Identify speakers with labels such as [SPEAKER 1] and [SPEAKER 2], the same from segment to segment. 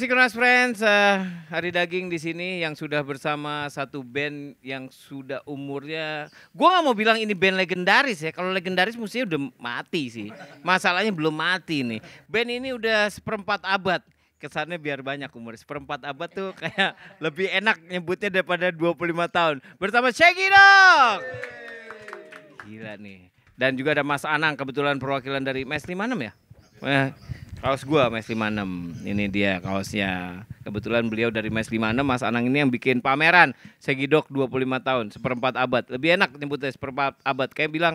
[SPEAKER 1] Sikronas Friends, uh, hari daging di sini yang sudah bersama satu band yang sudah umurnya, gue nggak mau bilang ini band legendaris ya. Kalau legendaris mesti udah mati sih. Masalahnya belum mati nih. Band ini udah seperempat abad. Kesannya biar banyak umur. Seperempat abad tuh kayak lebih enak nyebutnya daripada 25 tahun. Bersama Shaggy dong. Gila nih. Dan juga ada Mas Anang kebetulan perwakilan dari Mas 56 ya. Eh, Kaos gua Mes 56. Ini dia kaosnya. Kebetulan beliau dari Mes 56 Mas Anang ini yang bikin pameran Segidok 25 tahun, seperempat abad. Lebih enak nyebutnya seperempat abad. Kayak bilang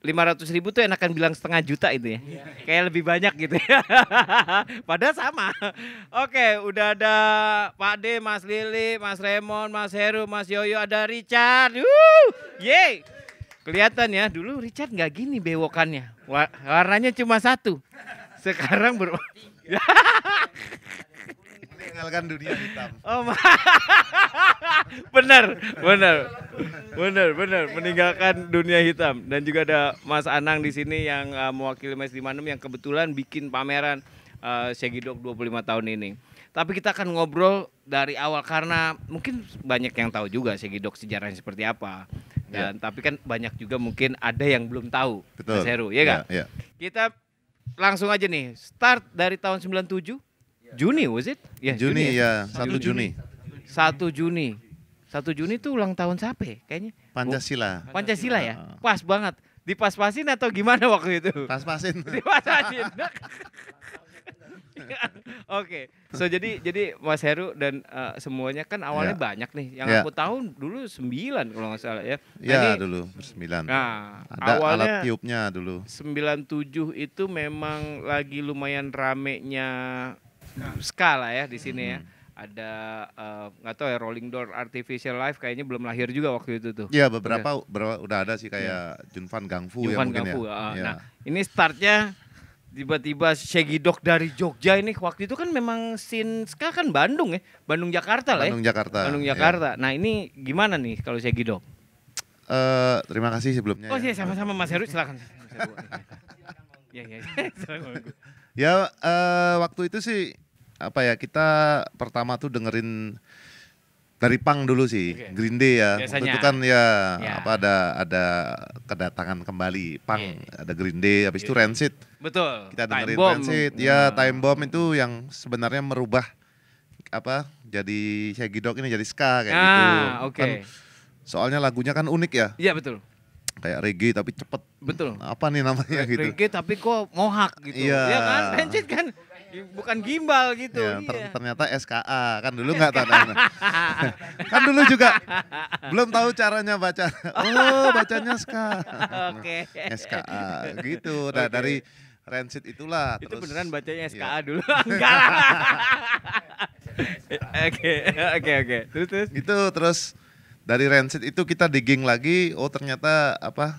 [SPEAKER 1] 500 ribu tuh enakan bilang setengah juta itu ya. Yeah. Kayak lebih banyak gitu ya. Padahal sama. Oke, udah ada Pak D, Mas Lili, Mas Remon, Mas Heru, Mas Yoyo, ada Richard. Woo! Yeay! Kelihatan ya, dulu Richard nggak gini bewokannya. Warnanya cuma satu. Sekarang ber meninggalkan dunia hitam. Oh, benar, benar, benar, benar, meninggalkan dunia hitam. Dan juga ada Mas Anang di sini yang uh, mewakili Mas Dimanum yang kebetulan bikin pameran uh, Segidok 25 tahun ini. Tapi kita akan ngobrol dari awal karena mungkin banyak yang tahu juga Segidok sejarahnya seperti apa. Dan yeah. tapi kan banyak juga mungkin ada yang belum tahu. Betul. Mas Heru, iya ya kan? Ya. Yeah. Kita langsung aja nih. Start dari tahun 97. Iya. Juni was it? Yeah, Juni, ya, yeah. 1 Juni. 1 Juni. 1 Juni itu ulang tahun siapa ya, Kayaknya. Pancasila. Pancasila ya? Pas banget. Dipas-pasin atau gimana waktu itu? Pas-pasin. Dipas-pasin. Oke. So jadi jadi Mas Heru dan uh, semuanya kan awalnya ya. banyak nih. Yang ya. aku tahu dulu sembilan kalau nggak salah ya. Iya, nah,
[SPEAKER 2] dulu sembilan. Nah, ada awalnya alat tiupnya dulu.
[SPEAKER 1] sembilan tujuh itu memang lagi lumayan ramenya skala ya di sini ya. hmm. ya ada eh, nggak uh, tahu ya Rolling Door Artificial Life kayaknya belum lahir juga waktu itu tuh. Ya, iya beberapa
[SPEAKER 2] udah. udah ada sih kayak iya. ya. Junfan Gangfu Junfan ya mungkin Gangfu, ya. Uh, ah. ya. Nah
[SPEAKER 1] ini startnya tiba-tiba Dog dari Jogja ini waktu itu kan memang sin ska kan Bandung ya, Bandung Jakarta lah ya. Bandung Jakarta. Bandung iya. Jakarta. Nah, ini gimana nih kalau Dog? Uh, terima kasih sebelumnya. Oh ya. iya sama-sama Mas Heru silakan. Iya, iya, ya, ya, ya
[SPEAKER 2] uh, waktu itu sih apa ya kita pertama tuh dengerin dari pang dulu sih, okay. Green Day ya. Biasanya. itu kan ya, ya apa ada ada kedatangan kembali pang, yeah. Iya. ada Green Day, habis yeah. itu iya. Rancid.
[SPEAKER 1] Betul. Kita dengerin time bomb.
[SPEAKER 2] Ya, nah. Time Bomb itu yang sebenarnya merubah apa? Jadi Shaggy Dog ini jadi ska kayak ah, gitu. oke. Okay. Kan, soalnya lagunya kan unik ya. Iya, betul. Kayak reggae tapi cepet. Betul. Apa nih namanya Re gitu.
[SPEAKER 1] Reggae tapi kok mohak gitu. Iya ya kan? Rancid kan bukan gimbal gitu. Ya, ter
[SPEAKER 2] iya. Ternyata SKA kan dulu nggak tahu. kan dulu juga belum tahu caranya baca. Oh bacanya SKA. Oke. Okay. SKA gitu. Nah okay. dari transit itulah. Itu terus, beneran bacanya
[SPEAKER 1] SKA ya. dulu? Enggak Oke oke oke.
[SPEAKER 2] Terus terus. Itu terus dari Rancid itu kita digging lagi. Oh ternyata apa?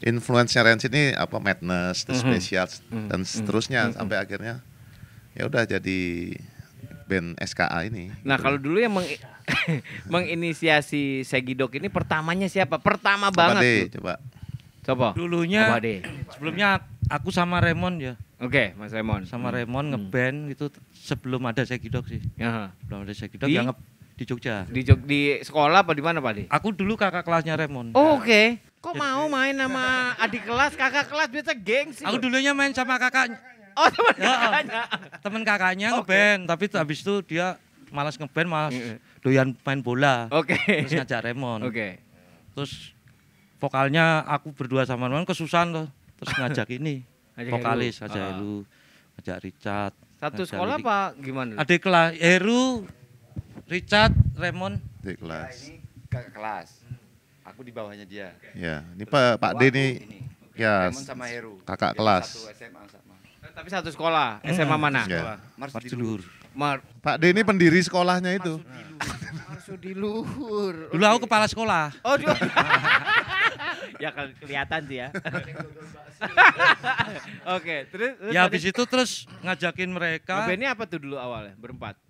[SPEAKER 2] Influence-nya Rancid ini apa Madness, The mhm. special mm -hmm. dan mhm. seterusnya mm -hmm. sampai akhirnya ya udah jadi band SKA ini. Nah gitu. kalau
[SPEAKER 1] dulu yang meng menginisiasi Segidok ini pertamanya siapa? Pertama coba banget. Deh, Coba. Coba. Dulunya. Coba deh. Sebelumnya aku sama Raymond ya. Oke, okay, Mas Raymond. Sama hmm. Raymond hmm. ngeband gitu sebelum ada Segidok sih. Ya. Belum ada Segidok di? yang di Jogja. Di Jog di sekolah apa di mana Pak Aku dulu kakak kelasnya Raymond. Oh, Oke. Okay. Kok Jadi, mau main sama adik kelas, kakak kelas biasa geng sih. Aku dulunya main sama kakak Oh teman kakaknya. teman kakaknya okay. ngeband, tapi habis itu dia malas ngeband, malas doyan main bola. Oke. Okay. Terus ngajak Remon. Oke. Okay. Terus vokalnya aku berdua sama Remon kesusahan loh. Terus ngajak ini vokalis, aja Heru, ngajak Richard. Satu ngajak sekolah Pak, gimana? Ada kelas Heru, Richard, Remon. Adik kelas. Nah, ini kakak kelas. Aku di bawahnya dia.
[SPEAKER 2] Ya, ini Pak Pak D ini. Ya, sama Heru. Kakak kelas.
[SPEAKER 1] Satu SMA tapi satu sekolah, hmm. SMA mana? Ya. Marsudiluhur. Mar
[SPEAKER 2] Pak D ini pendiri sekolahnya itu.
[SPEAKER 1] Marsudiluhur. Dulu aku kepala sekolah. Oh, dulu. ya kelihatan sih ya. Oke, okay, terus, terus Ya habis itu terus ngajakin mereka. ini apa tuh dulu awalnya? Berempat.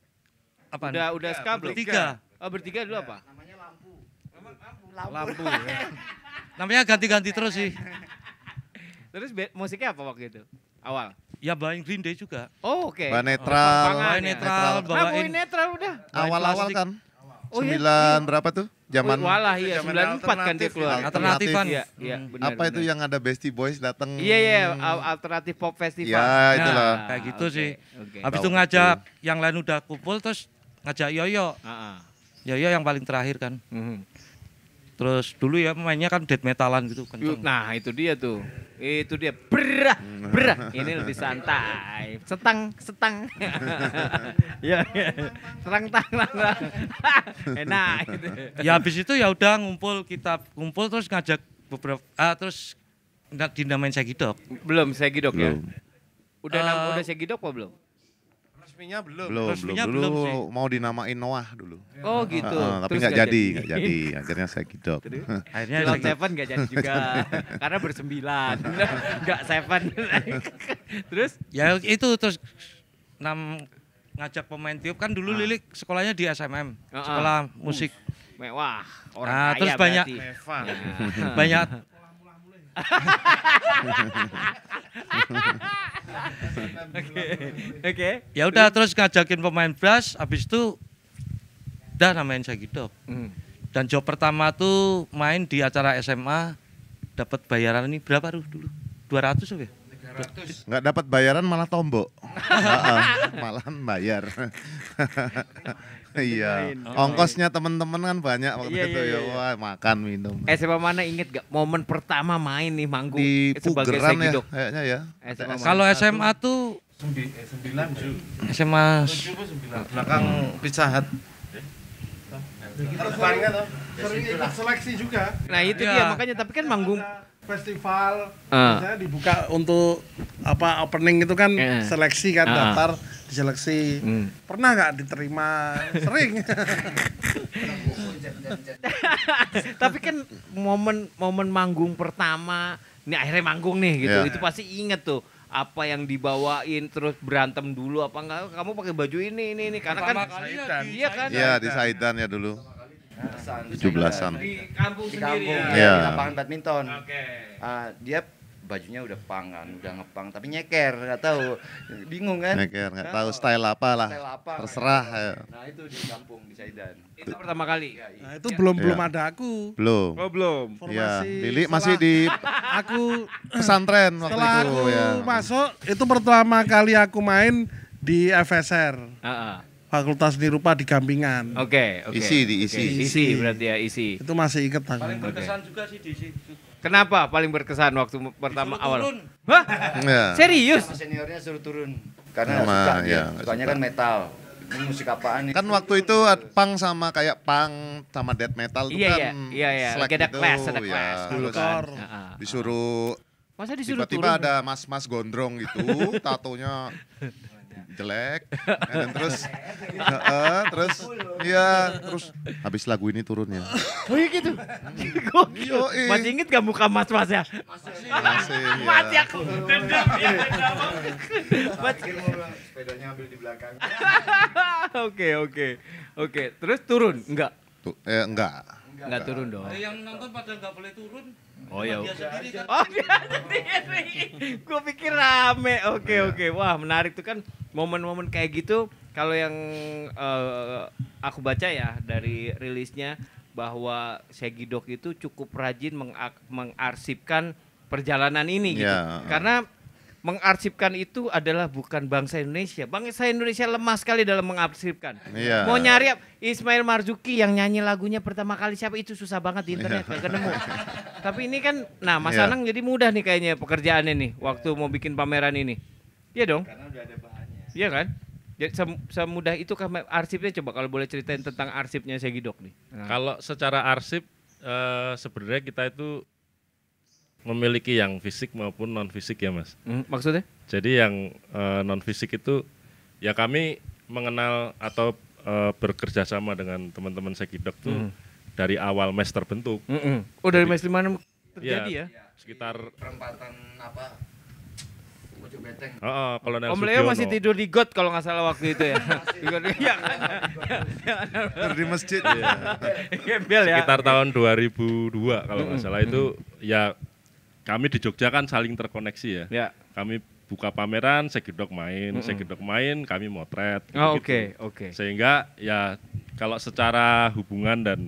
[SPEAKER 1] Apa? Udah nih? udah ska belum? Bertiga. Oh, bertiga dulu iya, apa? Namanya lampu. Lampu. Lampu. lampu ya. Namanya ganti-ganti terus sih. Terus musiknya apa waktu itu? Awal? Ya bawain Green Day juga. Oh oke. Okay. Bahan netral. Oh, bawain netral. Ya. Bawain netral udah. Awal-awal kan.
[SPEAKER 2] Oh, iya. Sembilan iya. berapa tuh? Zaman oh, Walah iya, Sembilan empat kan dia keluar. Alternatif, Iya, iya, hmm. benar, Apa benar. itu yang ada Bestie Boys datang? Iya, iya, alternatif pop festival. Ya, nah, itulah. Nah, kayak gitu okay, sih. Okay. Habis itu ngajak
[SPEAKER 1] okay. yang lain udah kumpul terus ngajak Yoyo. Uh -uh. Yoyo yang paling terakhir kan. Uh-huh. Terus dulu ya mainnya kan Dead metalan gitu kenceng. Nah, itu dia tuh. Itu dia. Berah. Ber, ini lebih santai. Setang, setang. Iya, ya, setang Terang, tang, tang, Enak gitu. Ya habis itu ya udah ngumpul kita ngumpul terus ngajak beberapa ah, terus nggak dinamain gidok. Belum saya gidok ya. Udah uh, udah gidok apa belum? resminya belum. Belum, resminya belum. Dulu belum sih.
[SPEAKER 2] mau dinamain Noah dulu.
[SPEAKER 1] Oh gitu. Uh, tapi nggak jadi, nggak jadi.
[SPEAKER 2] Akhirnya saya kidop. Akhirnya Film Seven nggak jadi juga
[SPEAKER 1] karena bersembilan, nggak Seven. terus? Ya itu terus enam ngajak pemain tiup kan dulu ah. Lilik sekolahnya di SMM, uh -uh. sekolah musik. Uh, mewah, orang nah, kaya terus banyak Nah. banyak Oke. Oke. Ya udah terus ngajakin pemain blast habis itu udah namain gitu. Hmm. Dan job pertama tuh main di acara SMA dapat bayaran ini berapa ruh dulu? 200 apa ya? Nggak dapat bayaran malah tombok. Malahan bayar. iya. Ongkosnya
[SPEAKER 2] teman-teman kan banyak waktu iya, itu iya, ya. iya. ya makan minum.
[SPEAKER 1] Eh siapa mana inget gak momen pertama
[SPEAKER 2] main nih manggung di Pugeran Ya, kayaknya ya. Eh, Kalau SMA tuh eh,
[SPEAKER 1] sembilan SMA belakang Pizza Hut. seleksi juga. Nah itu ya. dia makanya tapi kan manggung festival uh. misalnya dibuka untuk apa opening itu kan yeah. seleksi kan uh. daftar diseleksi hmm. pernah nggak diterima sering tapi kan momen momen manggung pertama ini akhirnya manggung nih gitu yeah. itu pasti inget tuh apa yang dibawain terus berantem dulu apa enggak kamu pakai baju ini ini ini karena Pertama kan ya iya kan iya di saitan ya dulu 17-an. Di kampung di sendiri kampung, ya. Yeah. Di lapangan badminton. Oke. Okay. Uh, dia bajunya udah pang kan, udah ngepang tapi nyeker, nggak tahu. Bingung kan? Nyeker, nggak kan? tahu style apa lah. Style apa, Terserah. kan. Nah, itu di
[SPEAKER 3] kampung di Saidan.
[SPEAKER 1] Itu pertama kali. Ya, iya. Nah, itu ya. belum ya. belum ada aku. Belum. Oh, belum. Formasi ya, Lili masih di aku pesantren waktu setelah itu aku ya. masuk itu
[SPEAKER 3] pertama kali aku
[SPEAKER 1] main di FSR. Uh ah, -uh. Ah. Fakultas Seni Rupa di Gampingan. Oke, okay, oke. Okay. Isi di isi. Okay. Isi berarti ya isi. Itu masih ingat Paling berkesan okay. juga sih di situ. Kenapa paling berkesan waktu pertama Disuruh awal? Turun. Hah? Ya. Serius? Sama seniornya suruh turun.
[SPEAKER 2] Karena Sama, suka, ya, sukanya suka. kan metal. musik apaan nih? Kan waktu itu pang sama kayak pang sama death metal itu yeah, kan. Iya, iya, iya. Ada gitu, class, ada kelas ya, dulu kan. Disuruh Masa disuruh Tiba-tiba ada mas-mas gondrong gitu, tatonya jelek dan terus uh, terus iya terus habis lagu ini turunnya
[SPEAKER 1] oh iya gitu masih inget gak muka mas mas ya masih
[SPEAKER 2] iya. iya, mas ya dendam ya
[SPEAKER 1] sepedanya ambil di belakang oke oke oke terus turun enggak eh, enggak Enggak turun dong. Ada yang nonton padahal enggak boleh turun. Oh ya. Kan? Oh dia sendiri. Gue pikir rame. Oke okay, oh, ya. oke. Okay. Wah menarik tuh kan momen-momen kayak gitu. Kalau yang uh, aku baca ya dari rilisnya bahwa Segidok itu cukup rajin mengarsipkan perjalanan ini gitu. Yeah. Karena eh mengarsipkan itu adalah bukan bangsa Indonesia. Bangsa Indonesia lemah sekali dalam mengarsipkan. Iya. Mau nyari Ismail Marzuki yang nyanyi lagunya pertama kali siapa itu susah banget di internet iya. ketemu. Tapi ini kan nah Mas iya. Anang jadi mudah nih kayaknya pekerjaannya nih waktu mau bikin pameran ini. Iya dong. Karena udah ada bahannya. Iya kan? Jadi ya, sem semudah itu kah arsipnya coba kalau boleh ceritain tentang arsipnya saya,
[SPEAKER 3] Gidok nih. Nah. Kalau secara arsip uh, sebenarnya kita itu memiliki yang fisik maupun non fisik ya mas. Hmm, maksudnya? Jadi yang uh, eh, non fisik itu ya kami mengenal atau uh, bekerja sama dengan teman-teman Sekidok tuh hmm. dari awal mes terbentuk. Hmm, hmm.
[SPEAKER 1] Oh dari mes mana iya, terjadi ya?
[SPEAKER 3] ya? Sekitar perempatan apa? Beteng. Oh, oh Om Leo masih
[SPEAKER 1] tidur di got kalau nggak salah waktu itu ya. di got ya kan. di masjid iya. Iya. ya. Sekitar
[SPEAKER 3] tahun 2002 kalau nggak hmm. salah itu hmm. ya kami di Jogja kan saling terkoneksi ya. Ya. Kami buka pameran, Segedok main, mm -mm. Segedok main, kami motret. Oh, oke, oh, oke, okay, Okay. Sehingga ya kalau secara hubungan dan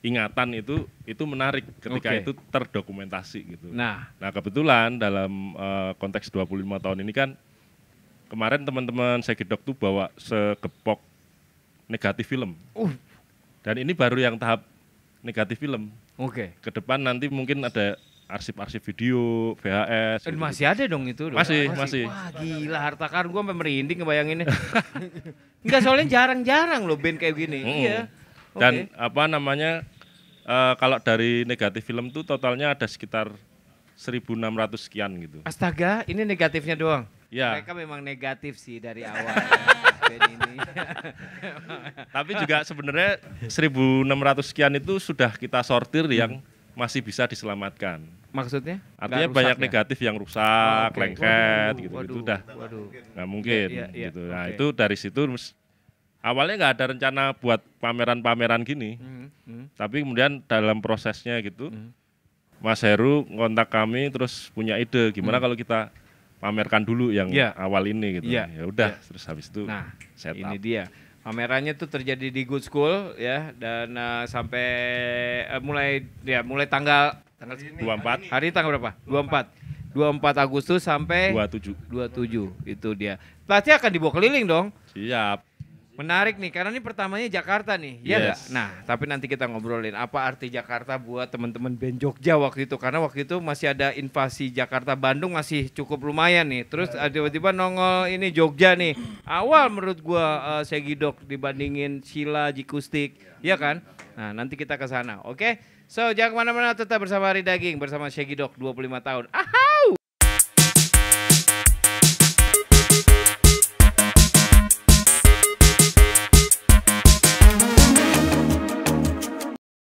[SPEAKER 3] ingatan itu itu menarik ketika okay. itu terdokumentasi gitu. Nah, nah kebetulan dalam uh, konteks 25 tahun ini kan kemarin teman-teman Segedok tuh bawa segepok negatif film. Uh. Dan ini baru yang tahap negatif film. Oke. Okay. Ke depan nanti mungkin ada arsip-arsip video, VHS. Gitu. Masih ada dong itu. Dong. Masih, masih, masih. Wah
[SPEAKER 1] gila harta karun gue merinding ngebayanginnya. Enggak soalnya jarang-jarang loh band kayak gini. Mm. Iya.
[SPEAKER 3] Dan okay. apa namanya uh, kalau dari negatif film tuh totalnya ada sekitar 1600 sekian gitu.
[SPEAKER 1] Astaga, ini negatifnya doang. Ya. Mereka memang negatif sih
[SPEAKER 3] dari awal. ya, ini. Tapi juga sebenarnya 1600 sekian itu sudah kita sortir yang masih bisa diselamatkan. Maksudnya? Artinya banyak ya? negatif yang rusak, oh, okay. lengket gitu-gitu udah. Nggak mungkin ya, ya, gitu. Nah, okay. itu dari situ awalnya nggak ada rencana buat pameran-pameran gini. Hmm, hmm. Tapi kemudian dalam prosesnya gitu hmm. Mas Heru ngontak kami terus punya ide gimana hmm. kalau kita pamerkan dulu yang yeah. awal ini gitu. Yeah. Ya udah, yeah. terus habis itu nah, setup. Ini dia.
[SPEAKER 1] Pamerannya tuh terjadi di Good School ya dan uh, sampai uh, mulai ya mulai tanggal Tanggal ini, 24. Hari, ini. hari tanggal berapa? 24. 24 Agustus sampai 27. 27 itu dia. Pasti akan dibawa keliling dong. Siap. Menarik nih karena ini pertamanya Jakarta nih, ya yes. Nah, tapi nanti kita ngobrolin apa arti Jakarta buat teman-teman band Jogja waktu itu karena waktu itu masih ada invasi Jakarta Bandung masih cukup lumayan nih. Terus tiba-tiba nongol ini Jogja nih. Awal menurut gua uh, eh, Segidok dibandingin Sila Jikustik, ya kan? Nah, nanti kita ke sana. Oke. Okay? So jangan kemana-mana tetap bersama Hari Daging bersama Shaggy Dog 25 tahun. Ahau!